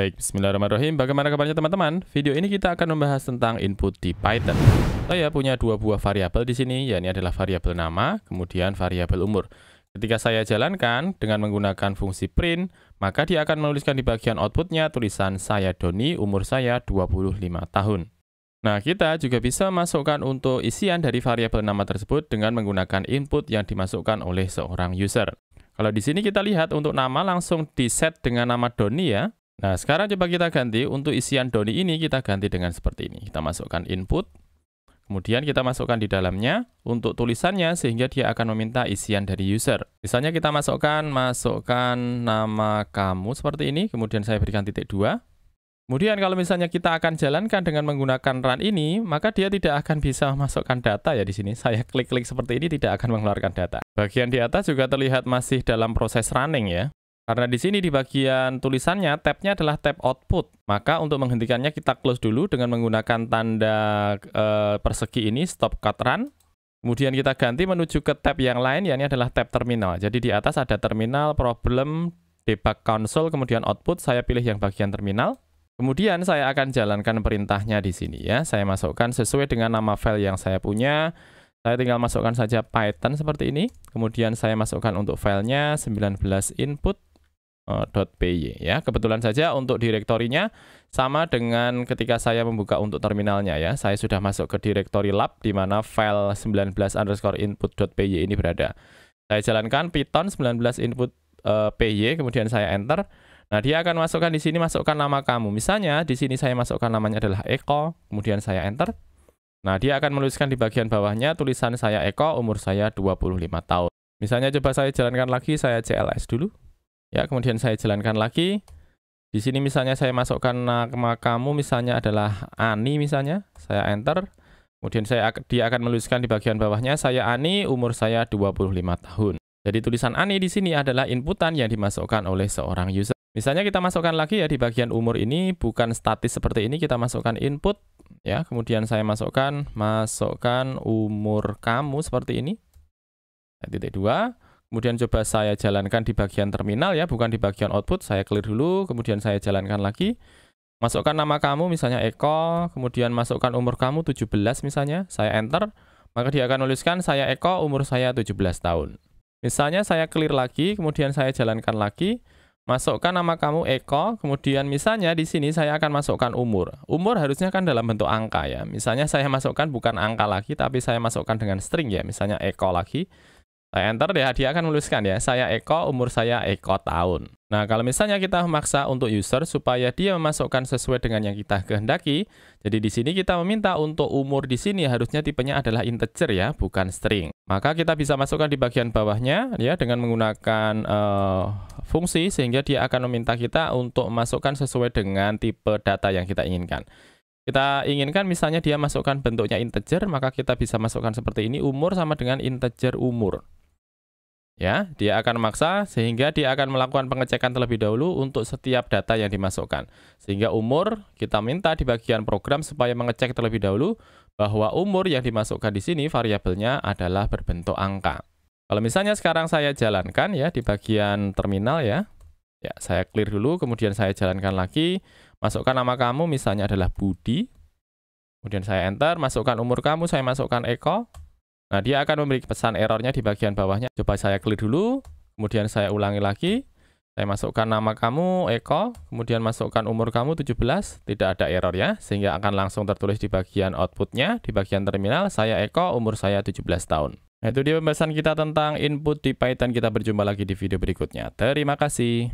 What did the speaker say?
Baik, bismillahirrahmanirrahim. Bagaimana kabarnya teman-teman? Video ini kita akan membahas tentang input di Python. Saya oh punya dua buah variabel di sini, yakni adalah variabel nama, kemudian variabel umur. Ketika saya jalankan dengan menggunakan fungsi print, maka dia akan menuliskan di bagian outputnya tulisan saya Doni, umur saya 25 tahun. Nah, kita juga bisa masukkan untuk isian dari variabel nama tersebut dengan menggunakan input yang dimasukkan oleh seorang user. Kalau di sini kita lihat untuk nama langsung di set dengan nama Doni ya, Nah, sekarang coba kita ganti untuk isian Doni ini kita ganti dengan seperti ini. Kita masukkan input, kemudian kita masukkan di dalamnya untuk tulisannya sehingga dia akan meminta isian dari user. Misalnya kita masukkan masukkan nama kamu seperti ini, kemudian saya berikan titik dua. Kemudian kalau misalnya kita akan jalankan dengan menggunakan run ini, maka dia tidak akan bisa memasukkan data ya di sini. Saya klik-klik seperti ini tidak akan mengeluarkan data. Bagian di atas juga terlihat masih dalam proses running ya. Karena di sini di bagian tulisannya tabnya adalah tab output, maka untuk menghentikannya kita close dulu dengan menggunakan tanda e, persegi ini stop cut run. Kemudian kita ganti menuju ke tab yang lain, yakni adalah tab terminal. Jadi di atas ada terminal, problem, debug console, kemudian output. Saya pilih yang bagian terminal. Kemudian saya akan jalankan perintahnya di sini ya. Saya masukkan sesuai dengan nama file yang saya punya. Saya tinggal masukkan saja Python seperti ini. Kemudian saya masukkan untuk filenya 19 input .py eh, ya. Kebetulan saja untuk direktorinya sama dengan ketika saya membuka untuk terminalnya ya. Saya sudah masuk ke direktori lab di mana file 19 underscore input.py ini berada. Saya jalankan python 19 input uh, eh, py kemudian saya enter. Nah, dia akan masukkan di sini masukkan nama kamu. Misalnya di sini saya masukkan namanya adalah Eko, kemudian saya enter. Nah, dia akan menuliskan di bagian bawahnya tulisan saya Eko, umur saya 25 tahun. Misalnya coba saya jalankan lagi, saya CLS dulu. Ya, kemudian saya jalankan lagi. Di sini misalnya saya masukkan nama eh, kamu misalnya adalah Ani misalnya, saya enter. Kemudian saya dia akan menuliskan di bagian bawahnya saya Ani, umur saya 25 tahun. Jadi tulisan Ani di sini adalah inputan yang dimasukkan oleh seorang user. Misalnya kita masukkan lagi ya di bagian umur ini bukan statis seperti ini kita masukkan input ya, kemudian saya masukkan masukkan umur kamu seperti ini. Titik dua. Kemudian coba saya jalankan di bagian terminal ya, bukan di bagian output. Saya clear dulu, kemudian saya jalankan lagi. Masukkan nama kamu misalnya Eko, kemudian masukkan umur kamu 17 misalnya. Saya enter, maka dia akan nuliskan saya Eko, umur saya 17 tahun. Misalnya saya clear lagi, kemudian saya jalankan lagi. Masukkan nama kamu Eko, kemudian misalnya di sini saya akan masukkan umur. Umur harusnya kan dalam bentuk angka ya. Misalnya saya masukkan bukan angka lagi, tapi saya masukkan dengan string ya, misalnya Eko lagi Nah, enter ya, dia akan menuliskan ya, saya Eko, umur saya Eko tahun. Nah, kalau misalnya kita memaksa untuk user supaya dia memasukkan sesuai dengan yang kita kehendaki, jadi di sini kita meminta untuk umur di sini harusnya tipenya adalah integer ya, bukan string. Maka kita bisa masukkan di bagian bawahnya ya dengan menggunakan uh, fungsi sehingga dia akan meminta kita untuk memasukkan sesuai dengan tipe data yang kita inginkan kita inginkan misalnya dia masukkan bentuknya integer, maka kita bisa masukkan seperti ini, umur sama dengan integer umur. Ya, dia akan memaksa sehingga dia akan melakukan pengecekan terlebih dahulu untuk setiap data yang dimasukkan. Sehingga umur kita minta di bagian program supaya mengecek terlebih dahulu bahwa umur yang dimasukkan di sini variabelnya adalah berbentuk angka. Kalau misalnya sekarang saya jalankan ya di bagian terminal ya. Ya, saya clear dulu kemudian saya jalankan lagi. Masukkan nama kamu misalnya adalah Budi. Kemudian saya enter, masukkan umur kamu, saya masukkan Eko. Nah, dia akan memberi pesan errornya di bagian bawahnya. Coba saya klik dulu, kemudian saya ulangi lagi. Saya masukkan nama kamu, Eko, kemudian masukkan umur kamu 17, tidak ada error ya, sehingga akan langsung tertulis di bagian outputnya, di bagian terminal, saya Eko, umur saya 17 tahun. Nah, itu dia pembahasan kita tentang input di Python. Kita berjumpa lagi di video berikutnya. Terima kasih.